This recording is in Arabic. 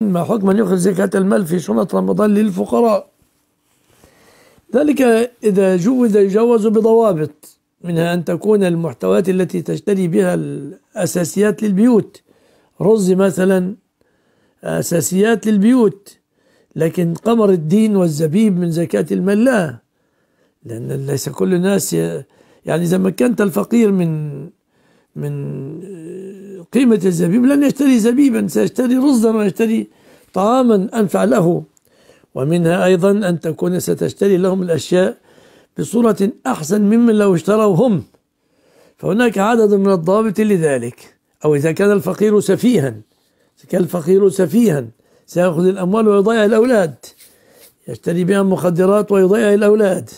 ما حكم أن يخرج زكاة المال في شنط رمضان للفقراء ذلك إذا جوز يجوز بضوابط منها أن تكون المحتويات التي تشتري بها الأساسيات للبيوت رز مثلا أساسيات للبيوت لكن قمر الدين والزبيب من زكاة المال لا لأن ليس كل الناس يعني إذا مكنت الفقير من من قيمة الزبيب لن يشتري زبيبا سيشتري رزا ويشتري طعاما أنفع له ومنها أيضا أن تكون ستشتري لهم الأشياء بصورة أحسن ممن لو اشتروا هم فهناك عدد من الضوابط لذلك أو إذا كان الفقير سفيها إذا كان الفقير سفيها سيأخذ الأموال ويضيع الأولاد يشتري بها مخدرات ويضيع الأولاد